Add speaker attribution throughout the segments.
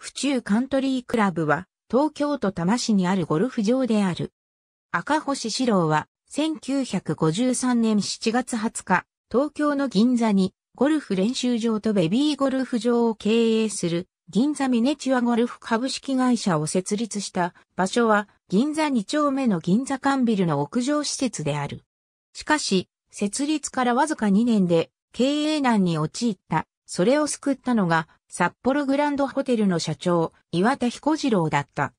Speaker 1: 府中カントリークラブは、東京都多摩市にあるゴルフ場である。赤星四郎は、1953年7月20日、東京の銀座に、ゴルフ練習場とベビーゴルフ場を経営する、銀座ミネチュアゴルフ株式会社を設立した場所は、銀座2丁目の銀座ンビルの屋上施設である。しかし、設立からわずか2年で、経営難に陥ったそれを救ったのが、札幌グランドホテルの社長、岩田彦次郎だった。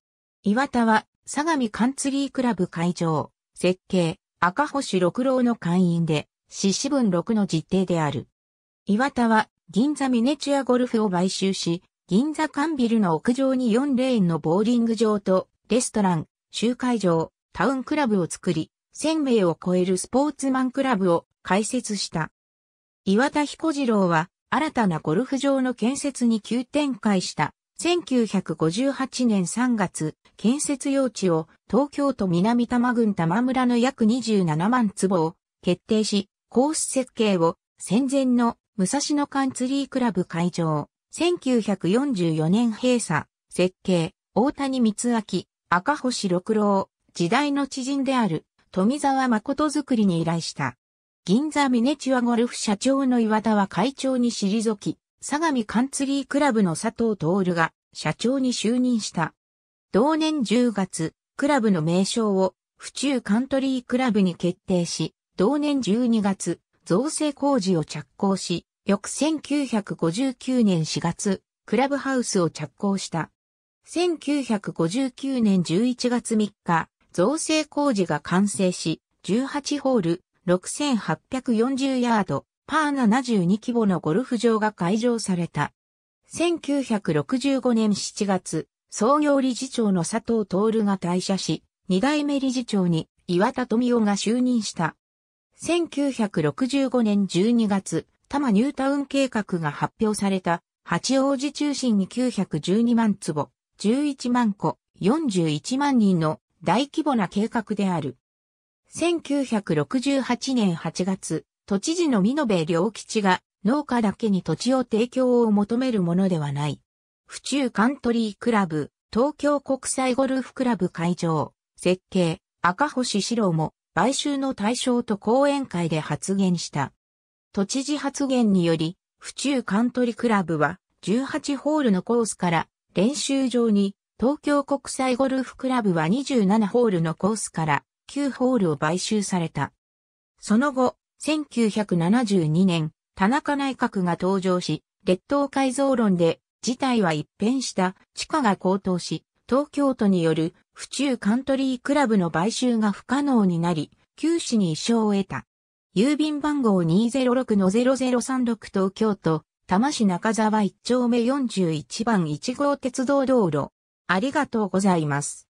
Speaker 1: 岩田は、相模カンツリークラブ会場、設計、赤星六郎の会員で、獅子分六の実定である。岩田は、銀座ミネチュアゴルフを買収し、銀座カンビルの屋上に4レーンのボーリング場と、レストラン、集会場、タウンクラブを作り、1000名を超えるスポーツマンクラブを開設した。岩田彦次郎は新たなゴルフ場の建設に急展開した。1958年3月、建設用地を東京都南多摩郡多摩村の約27万坪を決定し、コース設計を戦前の武蔵野カンツリークラブ会場、1944年閉鎖、設計、大谷光明、赤星六郎、時代の知人である富沢誠作りに依頼した。銀座ミネチュアゴルフ社長の岩田は会長に退き、相模カンツリークラブの佐藤徹が社長に就任した。同年10月、クラブの名称を府中カントリークラブに決定し、同年12月、造成工事を着工し、翌1959年4月、クラブハウスを着工した。1959年11月3日、造成工事が完成し、18ホール、6840ヤード、パー72規模のゴルフ場が開場された。1965年7月、創業理事長の佐藤徹が退社し、二代目理事長に岩田富夫が就任した。1965年12月、多摩ニュータウン計画が発表された、八王子中心に912万坪、11万個、41万人の大規模な計画である。1968年8月、都知事の美延部良吉が農家だけに土地を提供を求めるものではない。府中カントリークラブ、東京国際ゴルフクラブ会場、設計、赤星四郎も買収の対象と講演会で発言した。都知事発言により、府中カントリークラブは18ホールのコースから練習場に東京国際ゴルフクラブは27ホールのコースから9ホールを買収された。その後、1972年、田中内閣が登場し、列島改造論で事態は一変した地価が高騰し、東京都による府中カントリークラブの買収が不可能になり、九市に一生を得た。郵便番号206-0036東京都、多摩市中沢1丁目41番1号鉄道道路。ありがとうございます。